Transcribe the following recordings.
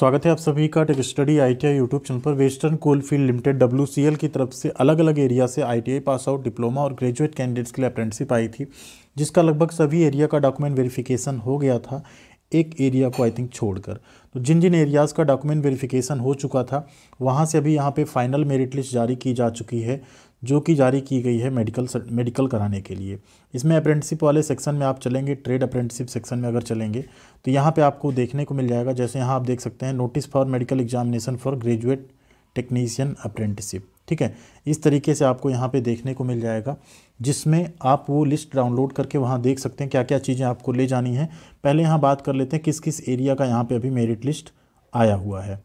स्वागत है आप सभी का tech study ITI YouTube channel पर वेस्टर्न कोलफील्ड लिमिटेड एल की तरफ से अलग अलग एरिया से आईटीआई पास आउट डिप्लोमा और ग्रेजुएट कैंडिडेट्स के लिए अप्रेंटिसिप आई थी जिसका लगभग सभी एरिया का डॉक्यूमेंट वेरिफिकेशन हो गया था एक एरिया को आई थिंक छोड़कर तो जिन जिन एरियाज़ का डॉक्यूमेंट वेरिफिकेशन हो चुका था वहाँ से अभी यहाँ पे फाइनल मेरिट लिस्ट जारी की जा चुकी है जो कि जारी की गई है मेडिकल मेडिकल कराने के लिए इसमें अप्रेंटिसिप वाले सेक्शन में आप चलेंगे ट्रेड अप्रेंटिसिप सेक्शन में अगर चलेंगे तो यहाँ पे आपको देखने को मिल जाएगा जैसे यहाँ आप देख सकते हैं notice for medical examination for graduate technician apprenticeship ठीक है इस तरीके से आपको यहाँ पर देखने को मिल जाएगा जिसमें आप वो लिस्ट डाउनलोड करके वहाँ देख सकते हैं क्या क्या चीज़ें आपको ले जानी है पहले यहाँ बात कर लेते हैं किस किस एरिया का यहाँ पर अभी मेरिट लिस्ट आया हुआ है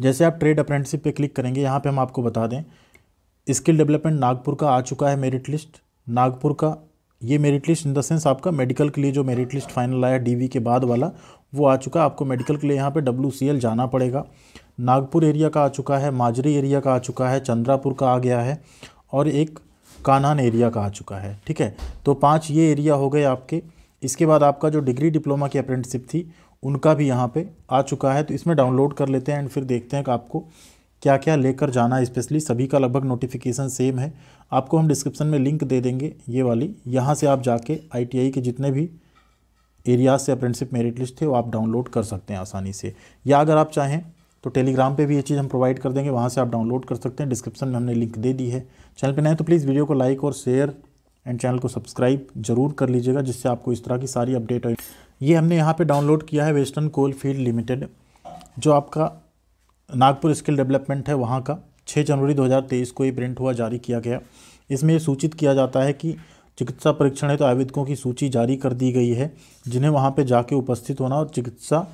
जैसे आप ट्रेड अप्रेंटिसिप पे क्लिक करेंगे यहाँ पे हम आपको बता दें स्किल डेवलपमेंट नागपुर का आ चुका है मेरिट लिस्ट नागपुर का ये merit list in the sense आपका मेडिकल के लिए जो मेरिट लिस्ट फाइनल आया डी के बाद वाला वो आ चुका है आपको मेडिकल के लिए यहाँ पे डब्ल्यू जाना पड़ेगा नागपुर एरिया का आ चुका है माजरी एरिया का आ चुका है चंद्रापुर का आ गया है और एक कान्हान एरिया का आ चुका है ठीक है तो पाँच ये एरिया हो गए आपके इसके बाद आपका जो डिग्री डिप्लोमा की अप्रेंटिसिप थी उनका भी यहाँ पे आ चुका है तो इसमें डाउनलोड कर लेते हैं एंड फिर देखते हैं कि आपको क्या क्या लेकर जाना है स्पेशली सभी का लगभग नोटिफिकेशन सेम है आपको हम डिस्क्रिप्शन में लिंक दे देंगे ये वाली यहाँ से आप जाके आईटीआई के जितने भी एरियाज से अप्रेंटिसिप मेरिट लिस्ट थे वो आप डाउनलोड कर सकते हैं आसानी से या अगर आप चाहें तो टेलीग्राम पे भी ये चीज़ हम प्रोवाइड कर देंगे वहाँ से आप डाउनलोड कर सकते हैं डिस्क्रिप्शन में हमने लिंक दे दी है चैनल पर नए तो प्लीज़ वीडियो को लाइक और शेयर एंड चैनल को सब्सक्राइब जरूर कर लीजिएगा जिससे आपको इस तरह की सारी अपडेट ये हमने यहाँ पर डाउनलोड किया है वेस्टर्न कोल फील्ड लिमिटेड जो आपका नागपुर स्किल डेवलपमेंट है वहाँ का 6 जनवरी 2023 को ये प्रिंट हुआ जारी किया गया इसमें यह सूचित किया जाता है कि चिकित्सा परीक्षण है तो आवेदकों की सूची जारी कर दी गई है जिन्हें वहाँ पे जाके उपस्थित होना और चिकित्सा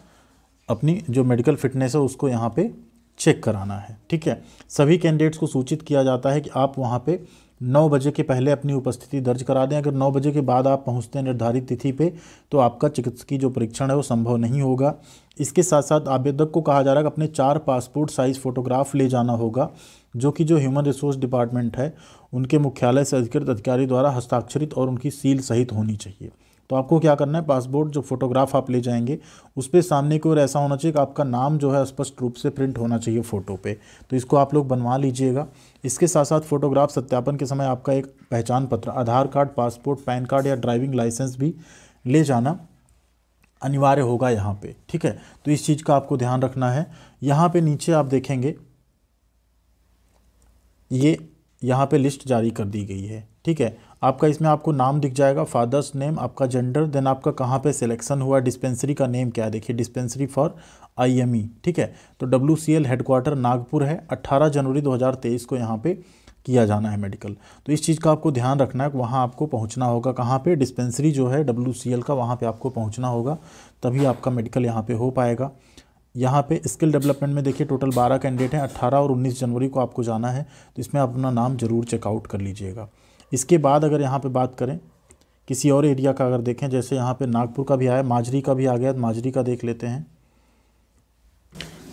अपनी जो मेडिकल फिटनेस है उसको यहाँ पर चेक कराना है ठीक है सभी कैंडिडेट्स को सूचित किया जाता है कि आप वहाँ पर नौ बजे के पहले अपनी उपस्थिति दर्ज करा दें अगर नौ बजे के बाद आप पहुंचते हैं निर्धारित तिथि पे तो आपका चिकित्सकीय जो परीक्षण है वो संभव नहीं होगा इसके साथ साथ आवेदक को कहा जा रहा है कि अपने चार पासपोर्ट साइज़ फ़ोटोग्राफ ले जाना होगा जो कि जो ह्यूमन रिसोर्स डिपार्टमेंट है उनके मुख्यालय से अधिकृत अधिकारी द्वारा हस्ताक्षरित और उनकी सील सहित होनी चाहिए तो आपको क्या करना है पासपोर्ट जो फोटोग्राफ आप ले जाएंगे उस पर सामने की ओर ऐसा होना चाहिए कि आपका नाम जो है स्पष्ट रूप से प्रिंट होना चाहिए फ़ोटो पे तो इसको आप लोग बनवा लीजिएगा इसके साथ साथ फ़ोटोग्राफ सत्यापन के समय आपका एक पहचान पत्र Aadhaar card passport PAN card या ड्राइविंग लाइसेंस भी ले जाना अनिवार्य होगा यहाँ पे ठीक है तो इस चीज़ का आपको ध्यान रखना है यहाँ पे नीचे आप देखेंगे ये यहाँ पे लिस्ट जारी कर दी गई है ठीक है आपका इसमें आपको नाम दिख जाएगा फादर्स नेम आपका जेंडर देन आपका कहाँ पे सिलेक्शन हुआ डिस्पेंसरी का नेम क्या है देखिए डिस्पेंसरी फॉर आईएमई ठीक है तो W C L headquarter Nagpur है 18 जनवरी 2023 को यहाँ पे किया जाना है मेडिकल तो इस चीज़ का आपको ध्यान रखना है वहाँ आपको पहुँचना होगा कहाँ पर डिस्पेंसरी जो है डब्ल्यू का वहाँ पर आपको पहुँचना होगा तभी आपका मेडिकल यहाँ पर हो पाएगा यहाँ पे स्किल डेवलपमेंट में देखिए टोटल बारह कैंडिडेट हैं अट्ठारह और उन्नीस जनवरी को आपको जाना है तो इसमें आप अपना नाम ज़रूर चेकआउट कर लीजिएगा इसके बाद अगर यहाँ पे बात करें किसी और एरिया का अगर देखें जैसे यहाँ पे नागपुर का भी आया माजरी का भी आ गया माजरी का देख लेते हैं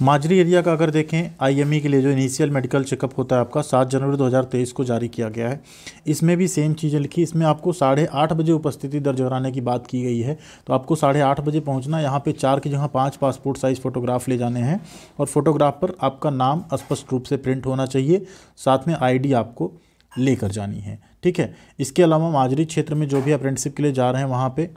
माजरी एरिया का अगर देखें आईएमई e के लिए जो इनिशियल मेडिकल चेकअप होता है आपका सात जनवरी 2023 को जारी किया गया है इसमें भी सेम चीज़ें लिखी इसमें आपको साढ़े आठ बजे उपस्थिति दर्ज कराने की बात की गई है तो आपको साढ़े आठ बजे पहुंचना यहाँ पे चार की जगह पांच पासपोर्ट साइज़ फ़ोटोग्राफ ले जाने हैं और फोटोग्राफ पर आपका नाम स्पष्ट रूप से प्रिंट होना चाहिए साथ में आई आपको लेकर जानी है ठीक है इसके अलावा माजरी क्षेत्र में जो भी अप्रेंटिसिप के लिए जा रहे हैं वहाँ पे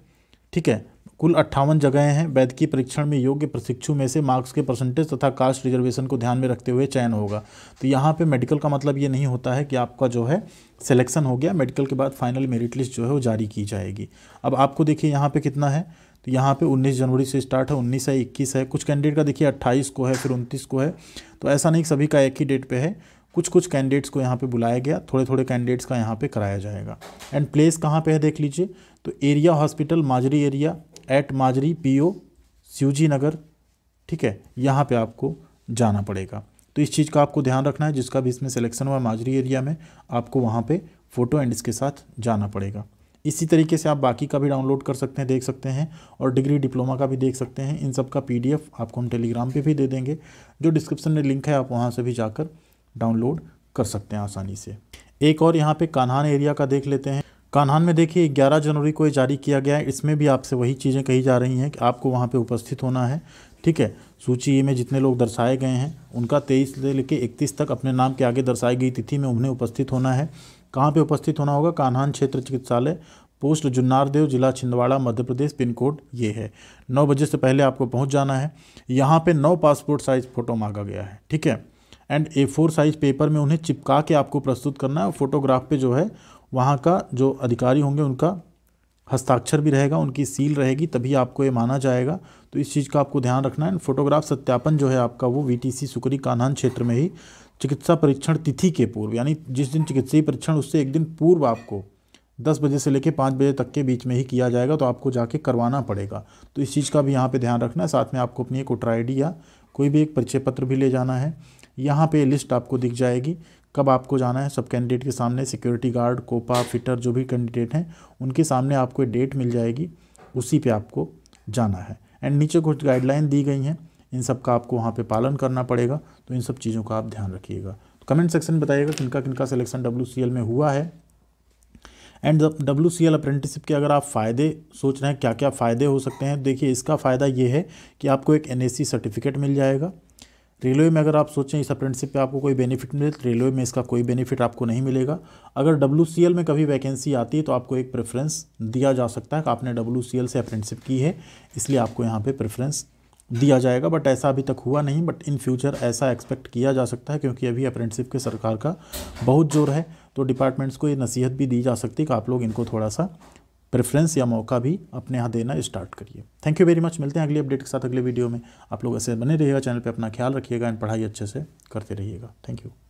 ठीक है कुल अट्ठावन जगहें हैं वैद्य की परीक्षण में योग्य प्रशिक्षु में से मार्क्स के परसेंटेज तथा कास्ट रिजर्वेशन को ध्यान में रखते हुए चयन होगा तो यहाँ पे मेडिकल का मतलब ये नहीं होता है कि आपका जो है सिलेक्शन हो गया मेडिकल के बाद फाइनल मेरिट लिस्ट जो है वो जारी की जाएगी अब आपको देखिए यहाँ पे कितना है तो यहाँ पे उन्नीस जनवरी से स्टार्ट है उन्नीस है इक्कीस है कुछ कैंडिडेट का देखिए अट्ठाईस को है फिर उनतीस को है तो ऐसा नहीं सभी का एक ही डेट पे है कुछ कुछ कैंडिडेट्स को यहाँ पे बुलाया गया थोड़े थोड़े कैंडिडेट्स का यहाँ पे कराया जाएगा एंड प्लेस कहाँ पे है देख लीजिए तो area hospital Majri area at Majri PO O नगर ठीक है यहाँ पे आपको जाना पड़ेगा तो इस चीज़ का आपको ध्यान रखना है जिसका भी इसमें सिलेक्शन हुआ माजरी एरिया में आपको वहाँ पर फ़ोटो एंड इसके साथ जाना पड़ेगा इसी तरीके से आप बाकी का भी डाउनलोड कर सकते हैं देख सकते हैं और डिग्री डिप्लोमा का भी देख सकते हैं इन सब का पीडीएफ आपको हम टेलीग्राम पे भी दे देंगे जो डिस्क्रिप्शन में लिंक है आप वहाँ से भी जाकर डाउनलोड कर सकते हैं आसानी से एक और यहाँ पे कान्हान एरिया का देख लेते हैं कान्हान में देखिए 11 जनवरी को ये जारी किया गया है इसमें भी आपसे वही चीज़ें कही जा रही हैं कि आपको वहाँ पे उपस्थित होना है ठीक है सूची में जितने लोग दर्शाए गए हैं उनका 23 से लेकर इकतीस तक अपने नाम के आगे दर्शाई गई तिथि में उन्हें उपस्थित होना है कहाँ पर उपस्थित होना होगा कान्हान क्षेत्र चिकित्सालय पोस्ट जुन्नारदेव जिला छिंदवाड़ा मध्य प्रदेश पिन कोड ये है नौ बजे से पहले आपको पहुँच जाना है यहाँ पर नौ पासपोर्ट साइज़ फ़ोटो मांगा गया है ठीक है and A four size paper में उन्हें चिपका के आपको प्रस्तुत करना है फोटोग्राफ पे जो है वहाँ का जो अधिकारी होंगे उनका हस्ताक्षर भी रहेगा उनकी सील रहेगी तभी आपको ये माना जाएगा तो इस चीज़ का आपको ध्यान रखना है फोटोग्राफ सत्यापन जो है आपका वो वीटीसी सुकरी कान्हान क्षेत्र में ही चिकित्सा परीक्षण तिथि के पूर्व यानी जिस दिन चिकित्सीय परीक्षण उससे एक दिन पूर्व आपको दस बजे से लेकर पाँच बजे तक के बीच में ही किया जाएगा तो आपको जाके करवाना पड़ेगा तो इस चीज़ का भी यहाँ पे ध्यान रखना है साथ में आपको अपनी एक वोटर आई या कोई भी एक परिचय पत्र भी ले जाना है यहाँ पे लिस्ट आपको दिख जाएगी कब आपको जाना है सब कैंडिडेट के सामने सिक्योरिटी गार्ड कोपा फिटर जो भी कैंडिडेट हैं उनके सामने आपको डेट मिल जाएगी उसी पे आपको जाना है एंड नीचे कुछ गाइडलाइन दी गई हैं इन सब का आपको वहाँ पे पालन करना पड़ेगा तो इन सब चीज़ों का आप ध्यान रखिएगा तो कमेंट सेक्शन में बताइएगा किनका किनका सिलेक्शन डब्ल्यू में हुआ है and W C L apprenticeship के अगर आप फ़ायदे सोच रहे हैं क्या क्या फ़ायदे हो सकते हैं देखिए इसका फ़ायदा ये है कि आपको एक एन सर्टिफिकेट मिल जाएगा रेलवे में अगर आप सोचें इस अप्रेंटिसिप पे आपको कोई बेनिफिट मिले तो रेलवे में इसका कोई बेनिफिट आपको नहीं मिलेगा अगर डब्ल्यू में कभी वैकेंसी आती है तो आपको एक प्रेफरेंस दिया जा सकता है कि आपने डब्ल्यू से अप्रेंटिसिप की है इसलिए आपको यहाँ पर प्रेफरेंस दिया जाएगा बट ऐसा अभी तक हुआ नहीं बट इन फ्यूचर ऐसा एक्सपेक्ट किया जा सकता है क्योंकि अभी अप्रेंटिसिप के सरकार का बहुत जोर है तो डिपार्टमेंट्स को ये नसीहत भी दी जा सकती है कि आप लोग इनको थोड़ा सा प्रेफरेंस या मौका भी अपने यहाँ देना स्टार्ट करिए थैंक यू वेरी मच मिलते हैं अगले अपडेट के साथ अगले वीडियो में आप लोग ऐसे बने रहिएगा चैनल पर अपना ख्याल रखिएगा एंड पढ़ाई अच्छे से करते रहिएगा थैंक यू